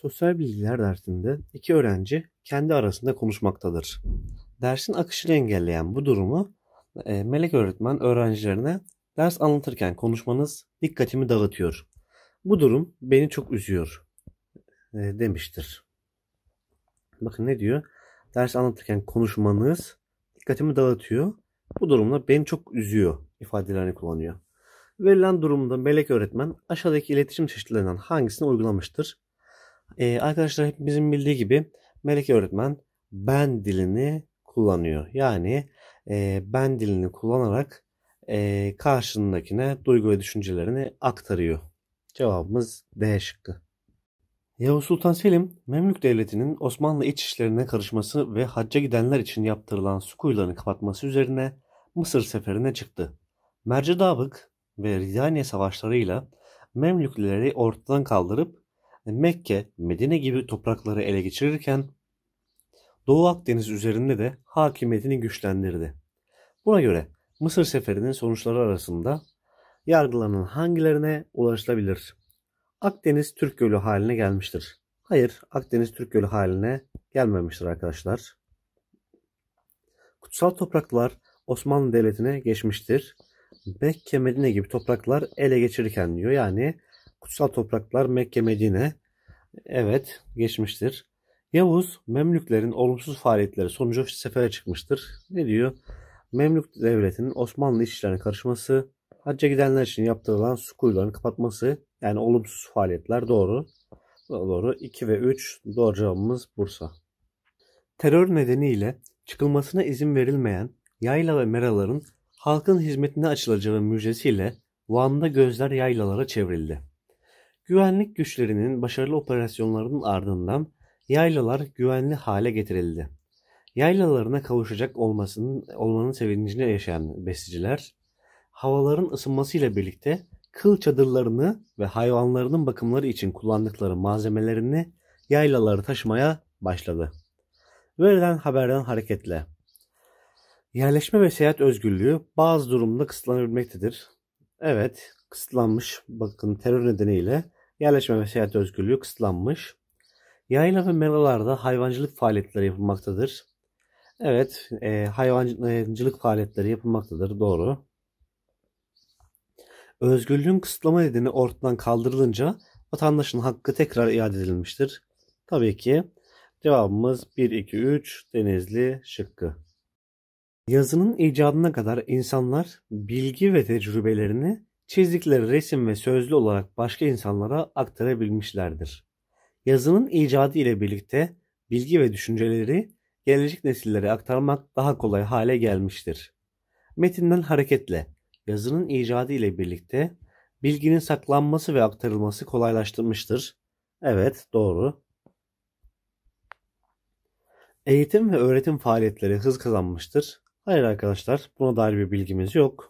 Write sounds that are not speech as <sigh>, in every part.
Sosyal bilgiler dersinde iki öğrenci kendi arasında konuşmaktadır. Dersin akışını engelleyen bu durumu e, melek öğretmen öğrencilerine ders anlatırken konuşmanız dikkatimi dağıtıyor. Bu durum beni çok üzüyor e, demiştir. Bakın ne diyor? Ders anlatırken konuşmanız dikkatimi dağıtıyor. Bu durumda beni çok üzüyor ifadelerini kullanıyor. Verilen durumda melek öğretmen aşağıdaki iletişim çeşitlerinden hangisini uygulamıştır? Ee, arkadaşlar hepimizin bildiği gibi Melek öğretmen ben dilini kullanıyor. Yani e, ben dilini kullanarak e, karşındakine duygu ve düşüncelerini aktarıyor. Cevabımız D şıkkı. Yavuz Sultan Selim, Memlük Devleti'nin Osmanlı iç işlerine karışması ve hacca gidenler için yaptırılan su kuyularını kapatması üzerine Mısır seferine çıktı. Mercedabık ve Ridaniye savaşlarıyla Memlükleri ortadan kaldırıp Mekke, Medine gibi toprakları ele geçirirken Doğu Akdeniz üzerinde de hakimiyetini güçlendirdi. Buna göre Mısır seferinin sonuçları arasında yargılanan hangilerine ulaşılabilir? Akdeniz Türk Gölü haline gelmiştir. Hayır, Akdeniz Türk Gölü haline gelmemiştir arkadaşlar. Kutsal topraklar Osmanlı Devleti'ne geçmiştir. Mekke, Medine gibi topraklar ele geçirirken diyor. Yani kutsal topraklar Mekke Medine evet geçmiştir. Yavuz Memlüklerin olumsuz faaliyetleri sonucu sefere çıkmıştır. Ne diyor? Memlük devletinin Osmanlı işçilerine karışması, hacca gidenler için yaptırılan su kuyularını kapatması yani olumsuz faaliyetler doğru. Doğru 2 ve 3 doğru cevabımız Bursa. Terör nedeniyle çıkılmasına izin verilmeyen yayla ve meraların halkın hizmetine açılacağı müjdesiyle Van'da gözler yaylalara çevrildi. Güvenlik güçlerinin başarılı operasyonlarının ardından yaylalar güvenli hale getirildi. Yaylalarına kavuşacak olmasının olmanın sevincini yaşayan besiciler, havaların ısınmasıyla birlikte kıl çadırlarını ve hayvanlarının bakımları için kullandıkları malzemelerini yaylaları taşımaya başladı. Verilen haberden hareketle yerleşme ve seyahat özgürlüğü bazı durumda kısıtlanabilmektedir. Evet, kısıtlanmış bakın terör nedeniyle Yerleşme ve seyahat özgürlüğü kısıtlanmış. Yayla ve meralarda hayvancılık faaliyetleri yapılmaktadır. Evet, e, hayvancılık faaliyetleri yapılmaktadır. Doğru. Özgürlüğün kısıtlama nedeni ortadan kaldırılınca vatandaşın hakkı tekrar iade edilmiştir. Tabii ki cevabımız 1, 2, 3 Denizli şıkkı. Yazının icadına kadar insanlar bilgi ve tecrübelerini çizdikleri resim ve sözlü olarak başka insanlara aktarabilmişlerdir. Yazının icadı ile birlikte bilgi ve düşünceleri gelecek nesillere aktarmak daha kolay hale gelmiştir. Metinden hareketle yazının icadı ile birlikte bilginin saklanması ve aktarılması kolaylaştırmıştır. Evet, doğru. Eğitim ve öğretim faaliyetleri hız kazanmıştır. Hayır arkadaşlar, buna dair bir bilgimiz yok.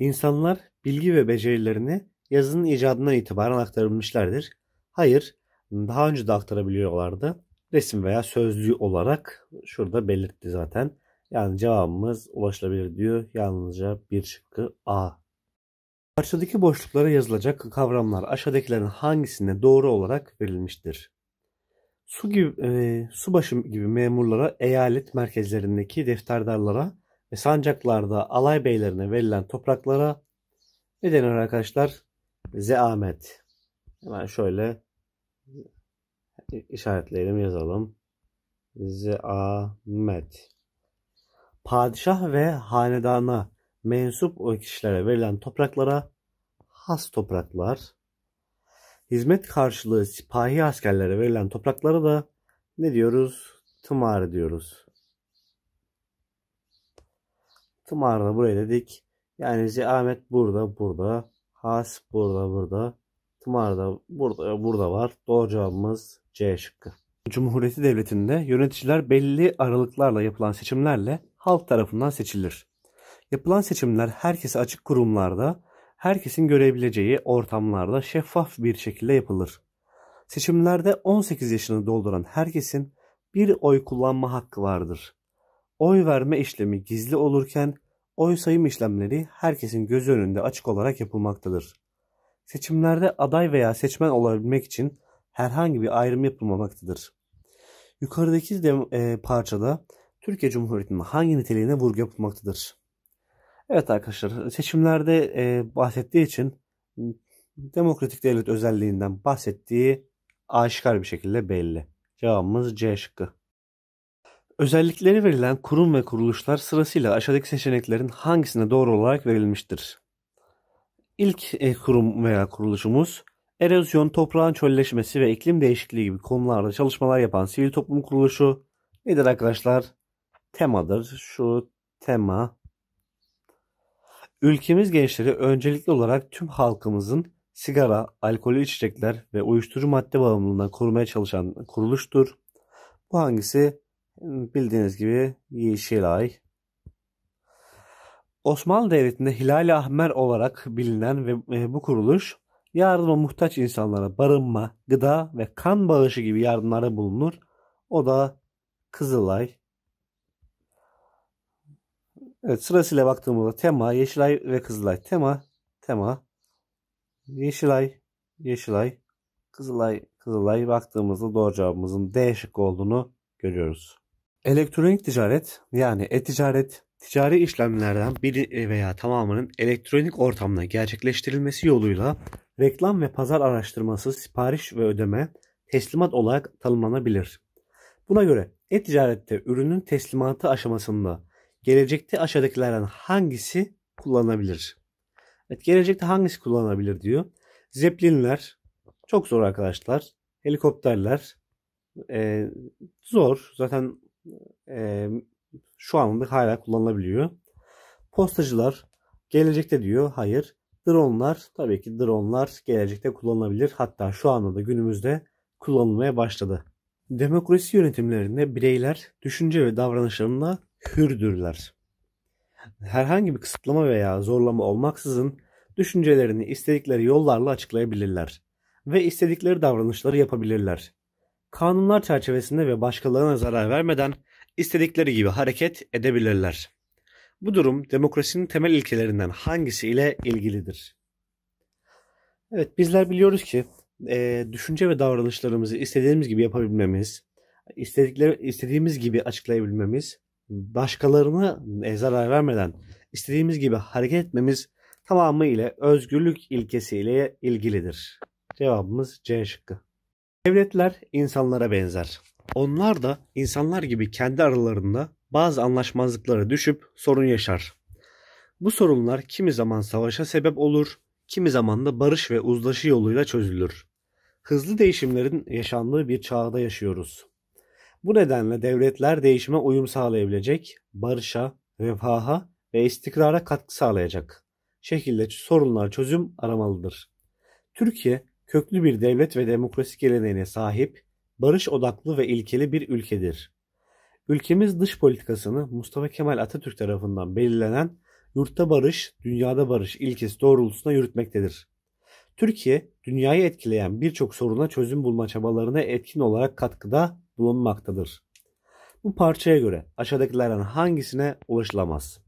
İnsanlar bilgi ve becerilerini yazının icadından itibaren aktarılmışlardır. Hayır, daha önce de aktarabiliyorlardı. Resim veya sözlü olarak şurada belirtti zaten. Yani cevabımız ulaşılabilir diyor. Yalnızca bir şıkkı A. Parçadaki boşluklara yazılacak kavramlar aşağıdakilerin hangisine doğru olarak verilmiştir? Su gibi e, subaşı gibi memurlara, eyalet merkezlerindeki defterdarlara, ve sancaklarda alay beylerine verilen topraklara ne denir arkadaşlar? Zeamet. Hemen şöyle işaretleyelim yazalım. Zeamet. Padişah ve hanedana mensup o kişilere verilen topraklara has topraklar. Hizmet karşılığı sipahi askerlere verilen topraklara da ne diyoruz? Tımar diyoruz. Tımarını buraya dedik. Yani Ahmet burada, burada. Has burada, burada. Tımar da burada, burada var. Doğru cevabımız C şıkkı. Cumhuriyeti Devleti'nde yöneticiler belli aralıklarla yapılan seçimlerle halk tarafından seçilir. Yapılan seçimler herkese açık kurumlarda, herkesin görebileceği ortamlarda şeffaf bir şekilde yapılır. Seçimlerde 18 yaşını dolduran herkesin bir oy kullanma hakkı vardır. Oy verme işlemi gizli olurken oy sayım işlemleri herkesin göz önünde açık olarak yapılmaktadır. Seçimlerde aday veya seçmen olabilmek için herhangi bir ayrım yapılmamaktadır. Yukarıdaki de, e, parçada Türkiye Cumhuriyeti'nin hangi niteliğine vurgu yapılmaktadır? Evet arkadaşlar seçimlerde e, bahsettiği için demokratik devlet özelliğinden bahsettiği aşikar bir şekilde belli. Cevabımız C şıkkı. Özellikleri verilen kurum ve kuruluşlar sırasıyla aşağıdaki seçeneklerin hangisine doğru olarak verilmiştir? İlk e, kurum veya kuruluşumuz erozyon, toprağın çölleşmesi ve iklim değişikliği gibi konularda çalışmalar yapan sivil toplum kuruluşu nedir arkadaşlar? Temadır. Şu tema. Ülkemiz gençleri öncelikli olarak tüm halkımızın sigara, alkolü içecekler ve uyuşturucu madde bağımlılığından korumaya çalışan kuruluştur. Bu hangisi? bildiğiniz gibi Yeşilay. Osmanlı Devleti'nde Hilal-i Ahmer olarak bilinen ve e, bu kuruluş yardıma muhtaç insanlara barınma, gıda ve kan bağışı gibi yardımlarda bulunur. O da Kızılay. Evet sırasıyla baktığımızda tema Yeşilay ve Kızılay. Tema, tema Yeşilay, Yeşilay, Kızılay, Kızılay baktığımızda doğru cevabımızın D şıkkı olduğunu görüyoruz. Elektronik ticaret yani e-ticaret ticari işlemlerden biri veya tamamının elektronik ortamda gerçekleştirilmesi yoluyla reklam ve pazar araştırması, sipariş ve ödeme teslimat olarak tanımlanabilir. Buna göre e-ticarette ürünün teslimatı aşamasında gelecekte aşağıdakilerden hangisi kullanılabilir? Evet, gelecekte hangisi kullanılabilir diyor. Zeplinler çok zor arkadaşlar. Helikopterler e, zor. Zaten e, şu anda hala kullanılabiliyor. Postacılar gelecekte diyor hayır. Dronlar tabii ki dronlar gelecekte kullanılabilir. Hatta şu anda da günümüzde kullanılmaya başladı. Demokrasi yönetimlerinde bireyler düşünce ve davranışlarında hürdürler. Herhangi bir kısıtlama veya zorlama olmaksızın düşüncelerini istedikleri yollarla açıklayabilirler ve istedikleri davranışları yapabilirler kanunlar çerçevesinde ve başkalarına zarar vermeden istedikleri gibi hareket edebilirler. Bu durum demokrasinin temel ilkelerinden hangisi ile ilgilidir? Evet bizler biliyoruz ki e, düşünce ve davranışlarımızı istediğimiz gibi yapabilmemiz, istedikleri, istediğimiz gibi açıklayabilmemiz, başkalarına e, zarar vermeden istediğimiz gibi hareket etmemiz tamamıyla özgürlük ilkesiyle ilgilidir. Cevabımız C şıkkı. Devletler insanlara benzer. Onlar da insanlar gibi kendi aralarında bazı anlaşmazlıklara düşüp sorun yaşar. Bu sorunlar kimi zaman savaşa sebep olur, kimi zaman da barış ve uzlaşı yoluyla çözülür. Hızlı değişimlerin yaşandığı bir çağda yaşıyoruz. Bu nedenle devletler değişime uyum sağlayabilecek, barışa, refaha ve istikrara katkı sağlayacak şekilde sorunlar çözüm aramalıdır. Türkiye köklü bir devlet ve demokrasi geleneğine sahip, barış odaklı ve ilkeli bir ülkedir. Ülkemiz dış politikasını Mustafa Kemal Atatürk tarafından belirlenen yurtta barış, dünyada barış ilkesi doğrultusunda yürütmektedir. Türkiye, dünyayı etkileyen birçok soruna çözüm bulma çabalarına etkin olarak katkıda bulunmaktadır. Bu parçaya göre aşağıdakilerden hangisine ulaşılamaz?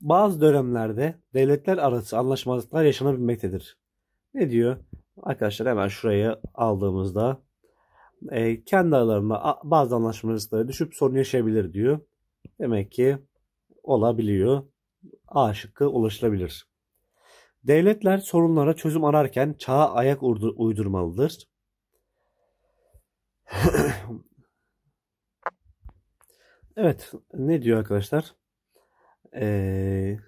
Bazı dönemlerde devletler arası anlaşmazlıklar yaşanabilmektedir. Ne diyor? Arkadaşlar hemen şurayı aldığımızda e, kendi aralarında bazı anlaşmazlıklara düşüp sorun yaşayabilir diyor. Demek ki olabiliyor. A şıkkı ulaşılabilir. Devletler sorunlara çözüm ararken çağa ayak uydurmalıdır. <clears throat> evet ne diyor arkadaşlar? Ee,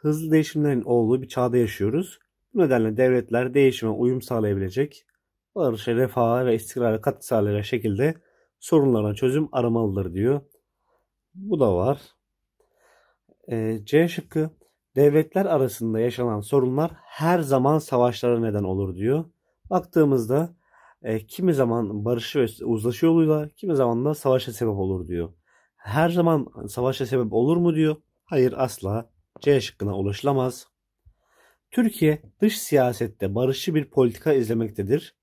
hızlı değişimlerin olduğu bir çağda yaşıyoruz. Bu nedenle devletler değişime uyum sağlayabilecek, barışa, şey, refaha ve istikrara katkı sağlayacak şekilde sorunlarına çözüm aramalıdır diyor. Bu da var. E, C şıkkı devletler arasında yaşanan sorunlar her zaman savaşlara neden olur diyor. Baktığımızda e, kimi zaman barışı ve uzlaşı yoluyla kimi zaman da savaşa sebep olur diyor. Her zaman savaşa sebep olur mu diyor. Hayır asla C şıkkına ulaşılamaz. Türkiye dış siyasette barışçı bir politika izlemektedir.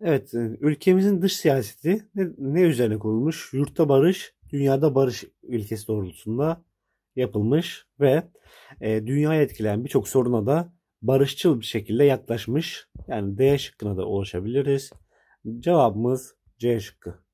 Evet, e, ülkemizin dış siyaseti ne, ne üzerine kurulmuş? Yurtta barış, dünyada barış ilkesi doğrultusunda yapılmış ve e, dünyayı etkileyen birçok soruna da barışçıl bir şekilde yaklaşmış. Yani D şıkkına da ulaşabiliriz. Cevabımız C şıkkı.